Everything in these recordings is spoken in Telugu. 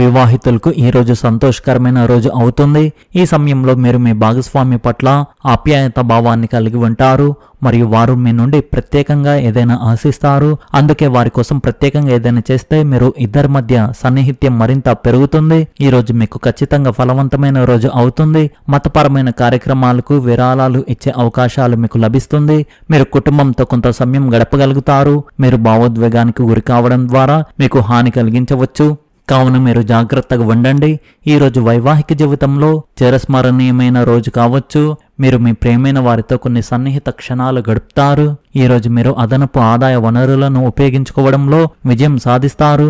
వివాహితులకు ఈ రోజు సంతోషకరమైన రోజు అవుతుంది ఈ సమయంలో మీరు మీ భాగస్వామి పట్ల ఆప్యాయత భావాన్ని కలిగి ఉంటారు మరియు వారు మీ నుండి ప్రత్యేకంగా ఏదైనా ఆశిస్తారు అందుకే వారి కోసం ప్రత్యేకంగా ఏదైనా చేస్తే మీరు ఇద్దరి మధ్య సన్నిహిత్యం మరింత పెరుగుతుంది ఈ రోజు మీకు ఖచ్చితంగా ఫలవంతమైన రోజు అవుతుంది మతపరమైన కార్యక్రమాలకు విరాళాలు ఇచ్చే అవకాశాలు మీకు లభిస్తుంది మీరు కుటుంబంతో కొంత సమయం గడపగలుగుతారు మీరు భావోద్వేగానికి గురి కావడం ద్వారా మీకు హాని కలిగించవచ్చు కావున మీరు జాగ్రత్తగా ఉండండి ఈరోజు వైవాహిక జీవితంలో చిరస్మరణీయమైన రోజు కావచ్చు మీరు మీ ప్రేమైన వారితో కొన్ని సన్నిహిత క్షణాలు గడుపుతారు ఈరోజు మీరు అదనపు ఆదాయ వనరులను ఉపయోగించుకోవడంలో విజయం సాధిస్తారు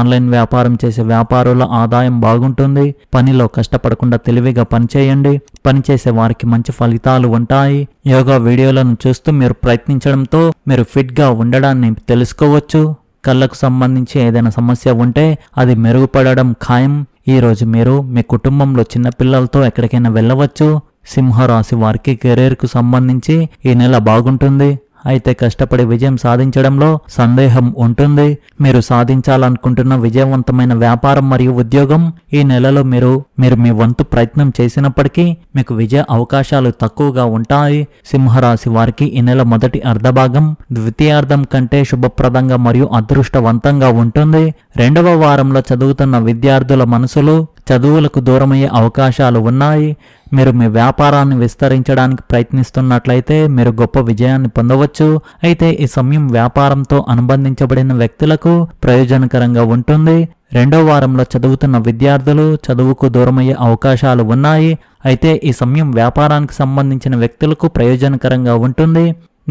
ఆన్లైన్ వ్యాపారం చేసే వ్యాపారుల ఆదాయం బాగుంటుంది పనిలో కష్టపడకుండా తెలివిగా పనిచేయండి పనిచేసే వారికి మంచి ఫలితాలు ఉంటాయి యోగా వీడియోలను చూస్తూ మీరు ప్రయత్నించడంతో మీరు ఫిట్గా ఉండడాన్ని తెలుసుకోవచ్చు కళ్ళకు సంబంధించి ఏదైనా సమస్య ఉంటే అది మెరుగుపడడం ఖాయం ఈరోజు మీరు మీ కుటుంబంలో చిన్నపిల్లలతో ఎక్కడికైనా వెళ్ళవచ్చు సింహరాశి వారికి కెరీర్కు సంబంధించి ఈ నెల బాగుంటుంది అయితే కష్టపడి విజయం సాధించడంలో సందేహం ఉంటుంది మీరు సాధించాలనుకుంటున్న విజయవంతమైన వ్యాపారం మరియు ఉద్యోగం ఈ నెలలో మీరు మీరు మీ వంతు ప్రయత్నం చేసినప్పటికీ మీకు విజయ అవకాశాలు తక్కువగా ఉంటాయి సింహరాశి వారికి ఈ నెల మొదటి అర్ధభాగం ద్వితీయార్థం కంటే శుభప్రదంగా మరియు అదృష్టవంతంగా ఉంటుంది రెండవ వారంలో చదువుతున్న విద్యార్థుల మనసులు చదువులకు దూరమయ్యే అవకాశాలు ఉన్నాయి మీరు మీ వ్యాపారాన్ని విస్తరించడానికి ప్రయత్నిస్తున్నట్లయితే మీరు గొప్ప విజయాన్ని పొందవచ్చు అయితే ఈ సమయం వ్యాపారంతో అనుబంధించబడిన వ్యక్తులకు ప్రయోజనకరంగా ఉంటుంది రెండో వారంలో చదువుతున్న విద్యార్థులు చదువుకు దూరమయ్యే అవకాశాలు ఉన్నాయి అయితే ఈ సమయం వ్యాపారానికి సంబంధించిన వ్యక్తులకు ప్రయోజనకరంగా ఉంటుంది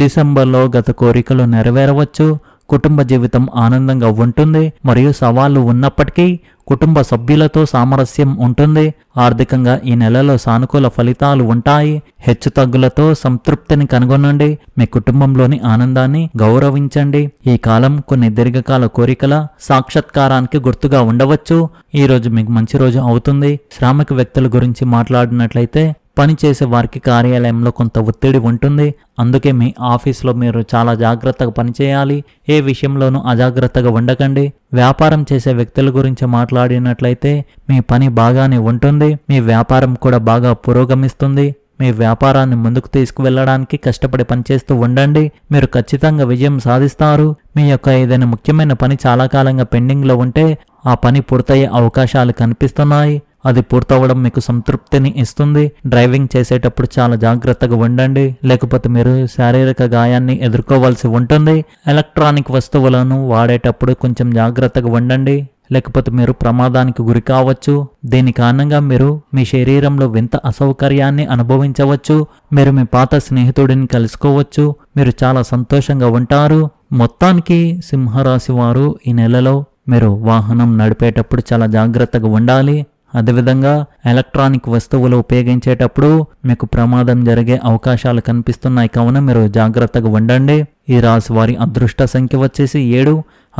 డిసెంబర్లో గత కోరికలు నెరవేరవచ్చు కుటుంబ జీవితం ఆనందంగా ఉంటుంది మరియు సవాళ్లు ఉన్నప్పటికీ కుటుంబ సభ్యులతో సామరస్యం ఉంటుంది ఆర్థికంగా ఈ నెలలో సానుకూల ఫలితాలు ఉంటాయి హెచ్చుతగ్గులతో సంతృప్తిని కనుగొనండి మీ కుటుంబంలోని ఆనందాన్ని గౌరవించండి ఈ కాలం కొన్ని దీర్ఘకాల కోరికల సాక్షాత్కారానికి గుర్తుగా ఉండవచ్చు ఈ రోజు మీకు మంచి రోజు అవుతుంది శ్రామిక వ్యక్తుల గురించి మాట్లాడినట్లయితే పనిచేసే వారికి కార్యాలయంలో కొంత ఒత్తిడి ఉంటుంది అందుకే మీ ఆఫీస్లో మీరు చాలా జాగ్రత్తగా పనిచేయాలి ఏ విషయంలోనూ అజాగ్రత్తగా ఉండకండి వ్యాపారం చేసే వ్యక్తుల గురించి మాట్లాడినట్లయితే మీ పని బాగానే ఉంటుంది మీ వ్యాపారం కూడా బాగా పురోగమిస్తుంది మీ వ్యాపారాన్ని ముందుకు తీసుకువెళ్ళడానికి కష్టపడి పనిచేస్తూ ఉండండి మీరు ఖచ్చితంగా విజయం సాధిస్తారు మీ యొక్క ఏదైనా ముఖ్యమైన పని చాలా కాలంగా పెండింగ్లో ఉంటే ఆ పని పూర్తయ్యే అవకాశాలు కనిపిస్తున్నాయి అది పూర్తవడం మీకు సంతృప్తిని ఇస్తుంది డ్రైవింగ్ చేసేటప్పుడు చాలా జాగ్రత్తగా ఉండండి లేకపోతే మీరు శారీరక గాయాన్ని ఎదుర్కోవాల్సి ఉంటుంది ఎలక్ట్రానిక్ వస్తువులను వాడేటప్పుడు కొంచెం జాగ్రత్తగా ఉండండి లేకపోతే మీరు ప్రమాదానికి గురి కావచ్చు దీని కారణంగా మీరు మీ శరీరంలో వింత అసౌకర్యాన్ని అనుభవించవచ్చు మీరు మీ పాత స్నేహితుడిని కలుసుకోవచ్చు మీరు చాలా సంతోషంగా ఉంటారు మొత్తానికి సింహరాశి వారు ఈ నెలలో మీరు వాహనం నడిపేటప్పుడు చాలా జాగ్రత్తగా ఉండాలి అదేవిధంగా ఎలక్ట్రానిక్ వస్తువులు ఉపయోగించేటప్పుడు మీకు ప్రమాదం జరిగే అవకాశాలు కనిపిస్తున్నాయి కావున మీరు జాగ్రత్తగా ఉండండి ఈ రాశి వారి అదృష్ట సంఖ్య వచ్చేసి ఏడు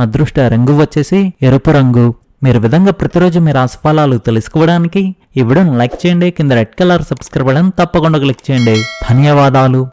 అదృష్ట రంగు వచ్చేసి ఎరుపు రంగు మీరు విధంగా ప్రతిరోజు మీ ఫలాలు తెలుసుకోవడానికి ఈ వీడియోను లైక్ చేయండి కింద రెడ్ కలర్ సబ్స్క్రైబ్ బటన్ తప్పకుండా క్లిక్ చేయండి ధన్యవాదాలు